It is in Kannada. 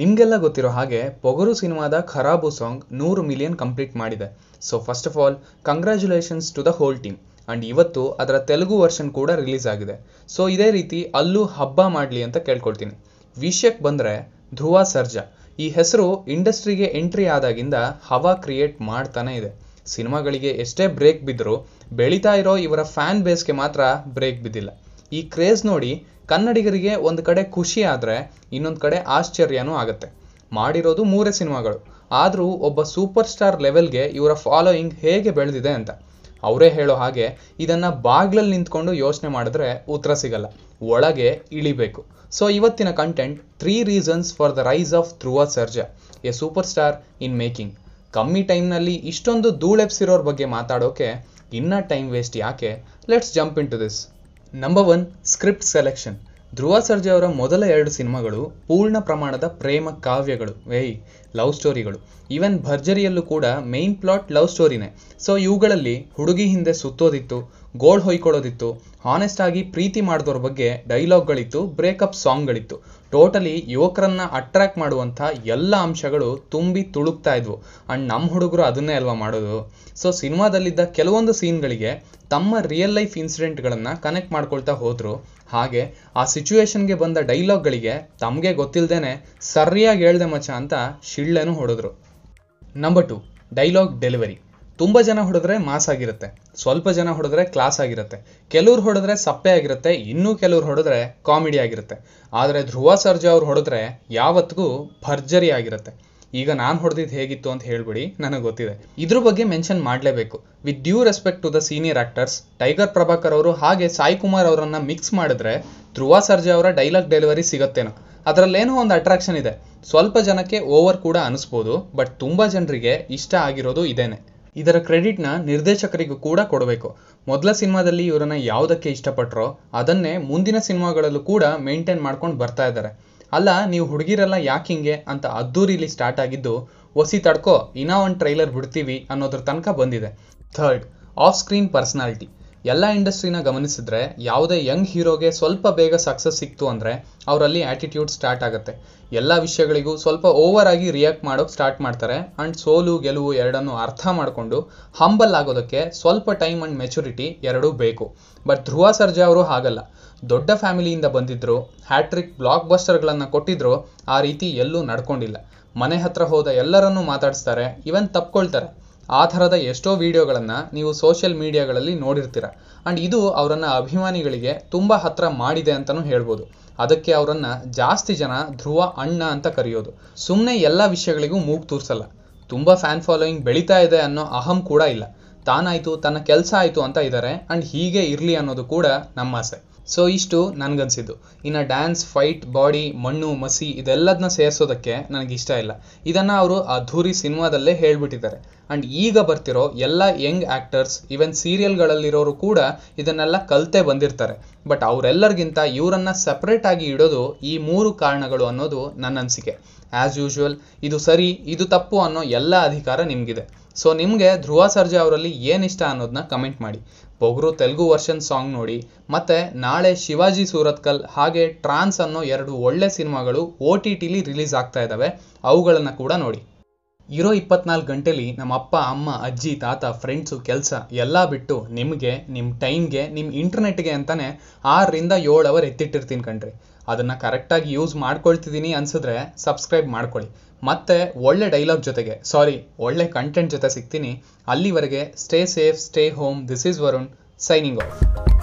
ನಿಮಗೆಲ್ಲ ಗೊತ್ತಿರೋ ಹಾಗೆ ಪೊಗರು ಸಿನಿಮಾದ ಖರಾಬು ಸಾಂಗ್ ನೂರು ಮಿಲಿಯನ್ ಕಂಪ್ಲೀಟ್ ಮಾಡಿದೆ so first of all congratulations to the whole team and ಇವತ್ತು ಅದರ ತೆಲುಗು ವರ್ಷನ್ ಕೂಡ ರಿಲೀಸ್ ಆಗಿದೆ ಸೊ ಇದೇ ರೀತಿ ಅಲ್ಲೂ ಹಬ್ಬ ಮಾಡಲಿ ಅಂತ ಕೇಳ್ಕೊಳ್ತೀನಿ ವಿಷಯಕ್ಕೆ ಬಂದರೆ ಧ್ರುವ ಸರ್ಜಾ ಈ ಹೆಸರು ಇಂಡಸ್ಟ್ರಿಗೆ ಎಂಟ್ರಿ ಆದಾಗಿಂದ ಹವಾ ಕ್ರಿಯೇಟ್ ಮಾಡ್ತಾನೆ ಇದೆ ಸಿನಿಮಾಗಳಿಗೆ ಎಷ್ಟೇ ಬ್ರೇಕ್ ಬಿದ್ದರೂ ಬೆಳೀತಾ ಇರೋ ಇವರ ಫ್ಯಾನ್ ಬೇಸ್ಗೆ ಮಾತ್ರ ಬ್ರೇಕ್ ಬಿದ್ದಿಲ್ಲ ಈ ಕ್ರೇಜ್ ನೋಡಿ ಕನ್ನಡಿಗರಿಗೆ ಒಂದು ಕಡೆ ಖುಷಿ ಆದರೆ ಇನ್ನೊಂದು ಕಡೆ ಆಶ್ಚರ್ಯನೂ ಆಗುತ್ತೆ ಮಾಡಿರೋದು ಮೂರೇ ಸಿನಿಮಾಗಳು ಆದರೂ ಒಬ್ಬ ಸೂಪರ್ ಸ್ಟಾರ್ ಲೆವೆಲ್ಗೆ ಇವರ ಫಾಲೋಯಿಂಗ್ ಹೇಗೆ ಬೆಳೆದಿದೆ ಅಂತ ಅವರೇ ಹೇಳೋ ಹಾಗೆ ಇದನ್ನು ಬಾಗ್ಲಲ್ಲಿ ನಿಂತ್ಕೊಂಡು ಯೋಚನೆ ಮಾಡಿದ್ರೆ ಉತ್ತರ ಸಿಗಲ್ಲ ಒಳಗೆ ಇಳಿಬೇಕು ಸೊ ಇವತ್ತಿನ content three reasons for the rise of Dhruva Sarja a super star in making ಕಮ್ಮಿ ಟೈಮ್ನಲ್ಲಿ ಇಷ್ಟೊಂದು ಧೂಳೆಪ್ಸಿರೋರ ಬಗ್ಗೆ ಮಾತಾಡೋಕೆ ಇನ್ನೂ ಟೈಮ್ ವೇಸ್ಟ್ ಯಾಕೆ let's jump into this number one script selection Dhruva Sarja ಅವರ ಮೊದಲ ಎರಡು ಸಿನಿಮಾಗಳು ಪೂರ್ಣ ಪ್ರಮಾಣದ ಪ್ರೇಮ ಕಾವ್ಯಗಳು ವೇಯ್ ಲವ್ ಸ್ಟೋರಿಗಳು ಈವನ್ ಭರ್ಜರಿಯಲ್ಲೂ ಕೂಡ ಮೇನ್ ಪ್ಲಾಟ್ ಲವ್ ಸ್ಟೋರಿನೇ ಸೊ ಇವುಗಳಲ್ಲಿ ಹುಡುಗಿ ಹಿಂದೆ ಸುತ್ತೋದಿತ್ತು ಗೋಲ್ಡ್ ಹೊಯ್ಕೊಳ್ಳೋದಿತ್ತು ಹಾನೆಸ್ಟ್ ಆಗಿ ಪ್ರೀತಿ ಮಾಡಿದವ್ರ ಬಗ್ಗೆ ಡೈಲಾಗ್ಗಳಿತ್ತು ಬ್ರೇಕಪ್ ಸಾಂಗ್ಗಳಿತ್ತು ಟೋಟಲಿ ಯುವಕರನ್ನ ಅಟ್ರಾಕ್ಟ್ ಮಾಡುವಂಥ ಎಲ್ಲ ಅಂಶಗಳು ತುಂಬಿ ತುಳುಕ್ತಾ ಇದ್ವು ಅಂಡ್ ನಮ್ಮ ಹುಡುಗರು ಅದನ್ನೇ ಅಲ್ವಾ ಮಾಡೋದು ಸೊ ಸಿನಿಮಾದಲ್ಲಿದ್ದ ಕೆಲವೊಂದು ಸೀನ್ಗಳಿಗೆ ತಮ್ಮ ರಿಯಲ್ ಲೈಫ್ ಇನ್ಸಿಡೆಂಟ್ಗಳನ್ನು ಕನೆಕ್ಟ್ ಮಾಡ್ಕೊಳ್ತಾ ಹೋದರು ಹಾಗೆ ಆ ಸಿಚುವೇಶನ್ಗೆ ಬಂದ ಡೈಲಾಗ್ಗಳಿಗೆ ತಮಗೆ ಗೊತ್ತಿಲ್ಲದೇನೆ ಸರಿಯಾಗಿ ಹೇಳ್ದೆ ಮಚ ಅಂತ ಶಿಳ್ಳೆನೂ ಹೊಡೆದ್ರು ನಂಬರ್ ಟು ಡೈಲಾಗ್ ಡೆಲಿವರಿ ತುಂಬ ಜನ ಹೊಡೆದ್ರೆ ಮಾಸ್ ಆಗಿರುತ್ತೆ ಸ್ವಲ್ಪ ಜನ ಹೊಡೆದ್ರೆ ಕ್ಲಾಸ್ ಆಗಿರುತ್ತೆ ಕೆಲವ್ರು ಹೊಡೆದ್ರೆ ಸಪ್ಪೆ ಆಗಿರುತ್ತೆ ಇನ್ನೂ ಕೆಲವ್ರು ಹೊಡೆದ್ರೆ ಕಾಮಿಡಿ ಆಗಿರುತ್ತೆ ಆದರೆ ಧ್ರುವ ಸರ್ಜಾ ಅವ್ರು ಹೊಡೆದ್ರೆ ಯಾವತ್ತಿಗೂ ಭರ್ಜರಿ ಆಗಿರುತ್ತೆ ಈಗ ನಾನು ಹೊಡೆದಿದ್ದು ಹೇಗಿತ್ತು ಅಂತ ಹೇಳ್ಬಿಡಿ ನನಗೆ ಗೊತ್ತಿದೆ ಇದ್ರ ಬಗ್ಗೆ ಮೆನ್ಷನ್ ಮಾಡಲೇಬೇಕು with due respect to the senior actors Tiger Prabhakar ಅವರು ಹಾಗೆ ಸಾಯಿ ಕುಮಾರ್ ಅವರನ್ನ ಮಿಕ್ಸ್ ಮಾಡಿದ್ರೆ ಧ್ರುವ ಸರ್ಜಾ ಅವರ ಡೈಲಾಗ್ ಡೆಲಿವರಿ ಸಿಗತ್ತೇನೋ ಅದರಲ್ಲೇನೋ ಒಂದು ಅಟ್ರಾಕ್ಷನ್ ಇದೆ ಸ್ವಲ್ಪ ಜನಕ್ಕೆ ಓವರ್ ಕೂಡ ಅನಿಸ್ಬೋದು ಬಟ್ ತುಂಬಾ ಜನರಿಗೆ ಇಷ್ಟ ಆಗಿರೋದು ಇದೇನೆ ಇದರ ಕ್ರೆಡಿಟ್ನ ನಿರ್ದೇಶಕರಿಗೂ ಕೂಡ ಕೊಡಬೇಕು ಮೊದಲ ಸಿನಿಮಾದಲ್ಲಿ ಇವರನ್ನ ಯಾವುದಕ್ಕೆ ಇಷ್ಟಪಟ್ಟರೋ ಅದನ್ನೇ ಮುಂದಿನ ಸಿನಿಮಾಗಳಲ್ಲೂ ಕೂಡ ಮೇಂಟೈನ್ ಮಾಡ್ಕೊಂಡು ಬರ್ತಾ ಇದ್ದಾರೆ ಅಲ್ಲ ನೀವು ಹುಡುಗಿರಲ್ಲ ಯಾಕೆ ಹಿಂಗೆ ಅಂತ ಅದ್ದೂರಿಲಿ ಸ್ಟಾರ್ಟ್ ಆಗಿದ್ದು ಒಸಿ ತಡ್ಕೋ ಇನ್ನೂ ಒಂದು ಟ್ರೈಲರ್ ಬಿಡ್ತೀವಿ ಅನ್ನೋದ್ರ ತನಕ ಬಂದಿದೆ ಥರ್ಡ್ ಆಫ್ ಸ್ಕ್ರೀನ್ ಪರ್ಸನಾಲಿಟಿ ಎಲ್ಲ ಇಂಡಸ್ಟ್ರಿನ ಗಮನಿಸಿದ್ರೆ ಯಾವುದೇ ಯಂಗ್ ಹೀರೋಗೆ ಸ್ವಲ್ಪ ಬೇಗ ಸಕ್ಸಸ್ ಸಿಕ್ತು ಅಂದರೆ ಅವರಲ್ಲಿ ಆ್ಯಟಿಟ್ಯೂಡ್ ಸ್ಟಾರ್ಟ್ ಆಗುತ್ತೆ ಎಲ್ಲ ವಿಷಯಗಳಿಗೂ ಸ್ವಲ್ಪ ಓವರ್ ಆಗಿ ರಿಯಾಕ್ಟ್ ಮಾಡೋಕ್ಕೆ ಸ್ಟಾರ್ಟ್ ಮಾಡ್ತಾರೆ ಆ್ಯಂಡ್ ಸೋಲು ಗೆಲುವು ಎರಡನ್ನು ಅರ್ಥ ಮಾಡಿಕೊಂಡು ಹಂಬಲ್ ಆಗೋದಕ್ಕೆ ಸ್ವಲ್ಪ ಟೈಮ್ ಆ್ಯಂಡ್ ಮೆಚುರಿಟಿ ಎರಡೂ ಬೇಕು ಬಟ್ ಧ್ರುವ ಸರ್ಜಾ ಅವರು ಹಾಗಲ್ಲ ದೊಡ್ಡ ಫ್ಯಾಮಿಲಿಯಿಂದ ಬಂದಿದ್ದರು ಹ್ಯಾಟ್ರಿಕ್ ಬ್ಲಾಕ್ ಬಸ್ಟರ್ಗಳನ್ನು ಕೊಟ್ಟಿದ್ರು ಆ ರೀತಿ ಎಲ್ಲೂ ನಡ್ಕೊಂಡಿಲ್ಲ ಮನೆ ಹತ್ರ ಹೋದ ಎಲ್ಲರನ್ನೂ ಮಾತಾಡಿಸ್ತಾರೆ ಇವನ್ ತಪ್ಕೊಳ್ತಾರೆ ಆ ಥರದ ಎಷ್ಟೋ ವಿಡಿಯೋಗಳನ್ನು ನೀವು ಸೋಷಿಯಲ್ ಮೀಡಿಯಾಗಳಲ್ಲಿ ನೋಡಿರ್ತೀರ ಆ್ಯಂಡ್ ಇದು ಅವರನ್ನು ಅಭಿಮಾನಿಗಳಿಗೆ ತುಂಬ ಹತ್ರ ಮಾಡಿದೆ ಅಂತಲೂ ಹೇಳ್ಬೋದು ಅದಕ್ಕೆ ಅವರನ್ನು ಜಾಸ್ತಿ ಜನ ಧ್ರುವ ಅಣ್ಣ ಅಂತ ಕರೆಯೋದು ಸುಮ್ಮನೆ ಎಲ್ಲ ವಿಷಯಗಳಿಗೂ ಮೂಗು ತೂರಿಸಲ್ಲ ತುಂಬ ಫ್ಯಾನ್ ಫಾಲೋಯಿಂಗ್ ಬೆಳೀತಾ ಇದೆ ಅನ್ನೋ ಅಹಂ ಕೂಡ ಇಲ್ಲ ತಾನಾಯ್ತು ತನ್ನ ಕೆಲಸ ಆಯಿತು ಅಂತ ಇದ್ದಾರೆ ಆ್ಯಂಡ್ ಹೀಗೆ ಇರಲಿ ಅನ್ನೋದು ಕೂಡ ನಮ್ಮ ಆಸೆ ಸೊ ಇಷ್ಟು ನನಗನ್ಸಿದ್ದು ಇನ್ನ ಡ್ಯಾನ್ಸ್ ಫೈಟ್ ಬಾಡಿ ಮಣ್ಣು ಮಸಿ ಇದೆಲ್ಲದನ್ನ ಸೇರ್ಸೋದಕ್ಕೆ ನನಗೆ ಇಷ್ಟ ಇಲ್ಲ ಇದನ್ನ ಅವರು ಅಧೂರಿ ಸಿನಿಮಾದಲ್ಲೇ ಹೇಳ್ಬಿಟ್ಟಿದ್ದಾರೆ ಅಂಡ್ ಈಗ ಬರ್ತಿರೋ ಎಲ್ಲ ಯಂಗ್ ಆ್ಯಕ್ಟರ್ಸ್ ಈವನ್ ಸೀರಿಯಲ್ಗಳಲ್ಲಿರೋರು ಕೂಡ ಇದನ್ನೆಲ್ಲ ಕಲ್ತೇ ಬಂದಿರ್ತಾರೆ ಬಟ್ ಅವರೆಲ್ಲರಿಗಿಂತ ಇವರನ್ನು ಸಪ್ರೇಟಾಗಿ ಇಡೋದು ಈ ಮೂರು ಕಾರಣಗಳು ಅನ್ನೋದು ನನ್ನ ಅನಿಸಿಕೆ ಆ್ಯಸ್ ಯೂಶುವಲ್ ಇದು ಸರಿ ಇದು ತಪ್ಪು ಅನ್ನೋ ಎಲ್ಲ ಅಧಿಕಾರ ನಿಮಗಿದೆ ಸೊ ನಿಮಗೆ ಧ್ರುವ ಸರ್ಜಾ ಅವರಲ್ಲಿ ಏನಿಷ್ಟ ಅನ್ನೋದನ್ನ ಕಮೆಂಟ್ ಮಾಡಿ ಬೊಗರು ತೆಲುಗು ವರ್ಷನ್ ಸಾಂಗ್ ನೋಡಿ ಮತ್ತು ನಾಳೆ ಶಿವಾಜಿ ಸೂರತ್ಕಲ್ ಹಾಗೆ ಟ್ರಾನ್ಸ್ ಅನ್ನೋ ಎರಡು ಒಳ್ಳೆ ಸಿನಿಮಾಗಳು ಓ ಟಿ ಟಿಲಿ ರಿಲೀಸ್ ಆಗ್ತಾ ಇದ್ದಾವೆ ಅವುಗಳನ್ನು ಕೂಡ ನೋಡಿ ಇರೋ ಇಪ್ಪತ್ನಾಲ್ಕು ಗಂಟೆಲಿ ನಮ್ಮ ಅಪ್ಪ ಅಮ್ಮ ಅಜ್ಜಿ ತಾತ ಫ್ರೆಂಡ್ಸು ಕೆಲಸ ಎಲ್ಲ ಬಿಟ್ಟು ನಿಮಗೆ ನಿಮ್ಮ ಟೈಮ್ಗೆ ನಿಮ್ಮ ಇಂಟರ್ನೆಟ್ಗೆ ಅಂತಲೇ ಆರರಿಂದ ಏಳು ಅವರ್ ಎತ್ತಿಟ್ಟಿರ್ತೀನಿ ಕಣ್ರಿ ಅದನ್ನು ಕರೆಕ್ಟಾಗಿ ಯೂಸ್ ಮಾಡ್ಕೊಳ್ತಿದ್ದೀನಿ ಅನಿಸಿದ್ರೆ ಸಬ್ಸ್ಕ್ರೈಬ್ ಮಾಡ್ಕೊಳ್ಳಿ ಮತ್ತೆ ಒಳ್ಳೆ ಡೈಲಾಗ್ ಜೊತೆಗೆ ಸಾರಿ ಒಳ್ಳೆ ಕಂಟೆಂಟ್ ಜೊತೆ ಸಿಗ್ತೀನಿ ಅಲ್ಲಿವರೆಗೆ stay safe stay home this is Varun signing of